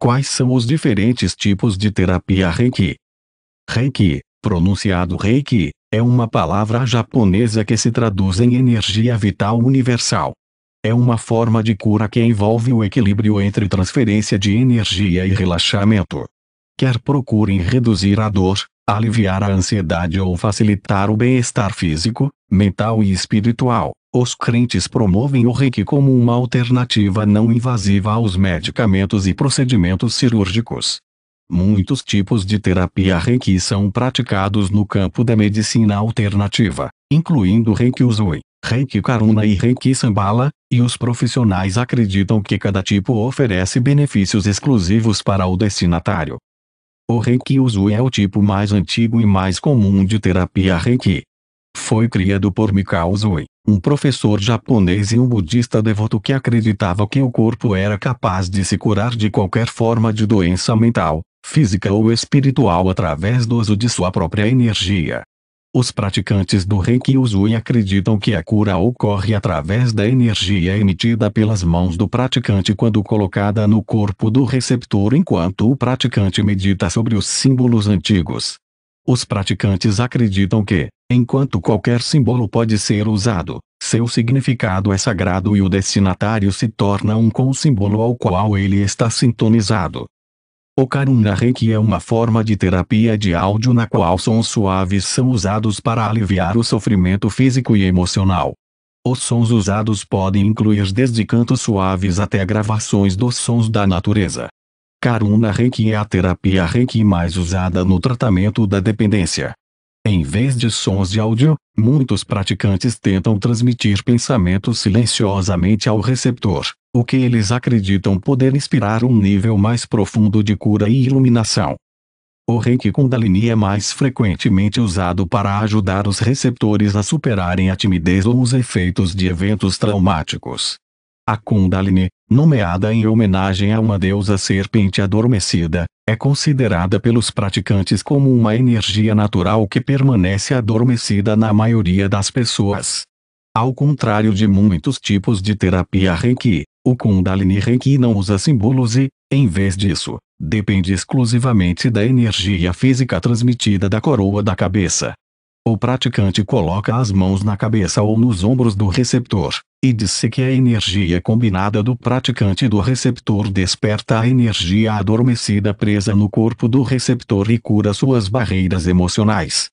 Quais são os diferentes tipos de terapia Reiki? Reiki, pronunciado Reiki, é uma palavra japonesa que se traduz em energia vital universal. É uma forma de cura que envolve o equilíbrio entre transferência de energia e relaxamento. Quer procurem reduzir a dor, aliviar a ansiedade ou facilitar o bem-estar físico, mental e espiritual. Os crentes promovem o reiki como uma alternativa não invasiva aos medicamentos e procedimentos cirúrgicos. Muitos tipos de terapia reiki são praticados no campo da medicina alternativa, incluindo reiki usui, reiki karuna e reiki sambala, e os profissionais acreditam que cada tipo oferece benefícios exclusivos para o destinatário. O reiki usui é o tipo mais antigo e mais comum de terapia reiki foi criado por Mikao Zui, um professor japonês e um budista devoto que acreditava que o corpo era capaz de se curar de qualquer forma de doença mental, física ou espiritual através do uso de sua própria energia. Os praticantes do Reiki Usui acreditam que a cura ocorre através da energia emitida pelas mãos do praticante quando colocada no corpo do receptor enquanto o praticante medita sobre os símbolos antigos. Os praticantes acreditam que, Enquanto qualquer símbolo pode ser usado, seu significado é sagrado e o destinatário se torna um com o símbolo ao qual ele está sintonizado. O Karuna Reiki é uma forma de terapia de áudio na qual sons suaves são usados para aliviar o sofrimento físico e emocional. Os sons usados podem incluir desde cantos suaves até gravações dos sons da natureza. Karuna Reiki é a terapia Reiki mais usada no tratamento da dependência, em vez de sons de áudio, muitos praticantes tentam transmitir pensamentos silenciosamente ao receptor, o que eles acreditam poder inspirar um nível mais profundo de cura e iluminação. O Reiki Kundalini é mais frequentemente usado para ajudar os receptores a superarem a timidez ou os efeitos de eventos traumáticos. A Kundalini, nomeada em homenagem a uma deusa serpente adormecida, é considerada pelos praticantes como uma energia natural que permanece adormecida na maioria das pessoas. Ao contrário de muitos tipos de terapia Reiki, o Kundalini Reiki não usa símbolos e, em vez disso, depende exclusivamente da energia física transmitida da coroa da cabeça. O praticante coloca as mãos na cabeça ou nos ombros do receptor, e disse que a energia combinada do praticante e do receptor desperta a energia adormecida presa no corpo do receptor e cura suas barreiras emocionais.